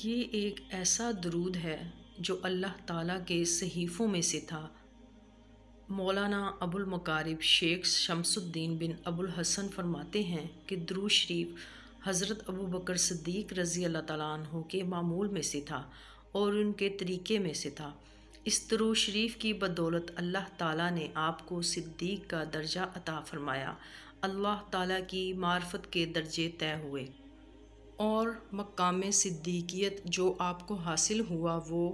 ये एक ऐसा दरूद है जो अल्लाह ताला के सहीफ़ों में से था मौलाना अबुल मकारिब शेख शमसुद्दीन बिन अबुल हसन फरमाते हैं कि द्रू शरीफ हज़रत अबू बकर सदीक रज़ी अल्लाह तु के मामूल में से था और उनके तरीके में से था इस द्रू शरीफ की बदौलत अल्लाह ताला ने आपको सिद्दीक का दर्जा अता फरमाया अल्लाह ताला की मार्फत के दर्जे तय हुए और मकाम सिद्दीकियत जो आपको हासिल हुआ वो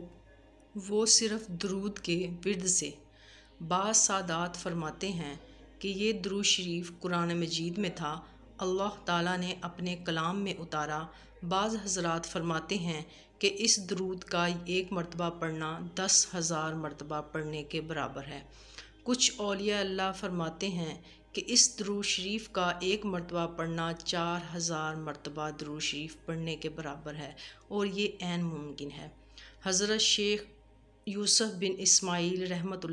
वो सिर्फ़ दरूद के विद से बासादात फरमाते हैं कि ये दरू शरीफ कुरान मजीद में था अल्लाह ताला ने अपने कलाम में उतारा बाज़ हजरात फरमाते हैं कि इस दरूद का एक मरतबा पढ़ना दस हज़ार मरतबा पढ़ने के बराबर है कुछ अलिया अल्लाह फरमाते हैं कि इस द्रू शरीफ का एक मरतबा पढ़ना चार हज़ार मरतबा द्रू शरीफ पढ़ने के बराबर है और ये ऐन मुमकिन है हज़रत शेख यूसुफ बिन इस्माइल रहमत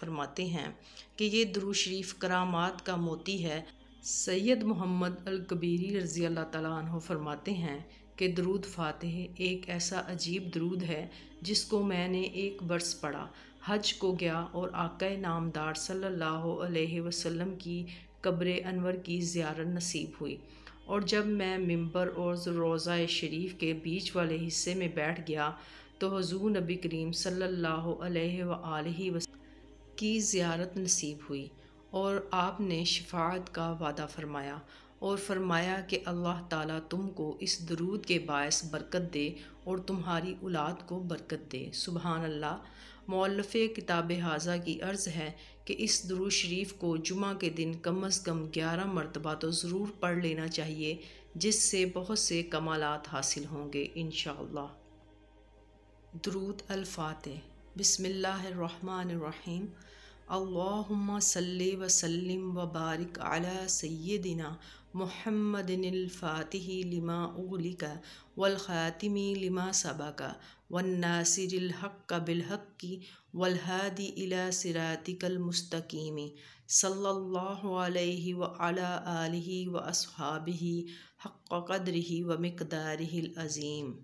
फरमाते हैं कि ये द्रू शरीफ करामात का मोती है सैयद मोहम्मद अलकबीरी रज़ी अल्लाह तु फरमाते हैं कि दरूद फातह एक ऐसा अजीब दरूद है जिसको मैंने एक बरस पढ़ा हज को गया और आका नामदार सल्लल्लाहु अलैहि वसल्लम की कब्र अनवर की ज़्यारत नसीब हुई और जब मैं मिंबर और रोज़ा शरीफ के बीच वाले हिस्से में बैठ गया तो हजू नबी करीम सल्लल्लाहु अलैहि सल्ला वसल्लम की ज़्यारत नसीब हुई और आपने शफात का वादा फरमाया और फरमाया कि अल्लाह ताला तुमको इस दरूद के बायस बरकत दे और तुम्हारी औलाद को बरकत दे सुबहान अल्लाह मौलफ़ किताब हाजा की अर्ज़ है कि इस दुरू शरीफ को जुमा के दिन कम अज़ कम ग्यारह मरतबा तो ज़रूर पढ़ लेना चाहिए जिससे बहुत से कमालत हासिल होंगे इन शरूद बसमिल्लर बसमीम अल्लाहुम्मा सल्ली व सल्लिम व बारिक अला सय्यदिना मुहम्मदिनफ़ातिह लिमा उलिक वलख़ातिमी लिमा सबक वन्नासिरहक बिलहक्की वलहादी इला सिरातिकलमस्तकीमी सल्लल्लाहु अलैहि व अला आलिहि व अस्हाबिहि हक़ कदरिही व मकदारिही अज़ीम